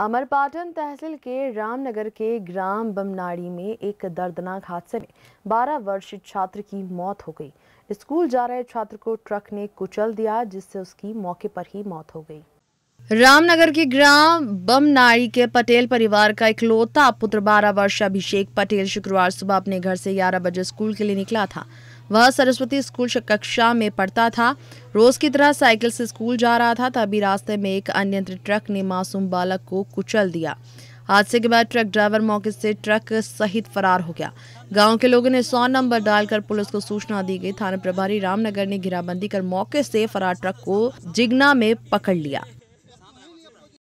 अमरपाटन तहसील के रामनगर के ग्राम बमनाड़ी में एक दर्दनाक हादसे में 12 वर्षीय छात्र की मौत हो गई स्कूल जा रहे छात्र को ट्रक ने कुचल दिया जिससे उसकी मौके पर ही मौत हो गई रामनगर के ग्राम बमनाड़ी के पटेल परिवार का इकलौता पुत्र 12 वर्ष अभिषेक पटेल शुक्रवार सुबह अपने घर से 11 बजे स्कूल के लिए निकला था वह सरस्वती स्कूल कक्षा में पढ़ता था रोज की तरह साइकिल से स्कूल जा रहा था तभी रास्ते में एक अनियंत्रित ट्रक ने मासूम बालक को कुचल दिया हादसे के बाद ट्रक ड्राइवर मौके से ट्रक सहित फरार हो गया गांव के लोगों ने सौ नंबर डालकर पुलिस को सूचना दी गई थाना प्रभारी रामनगर ने घेराबंदी कर मौके से फरार ट्रक को जिगना में पकड़ लिया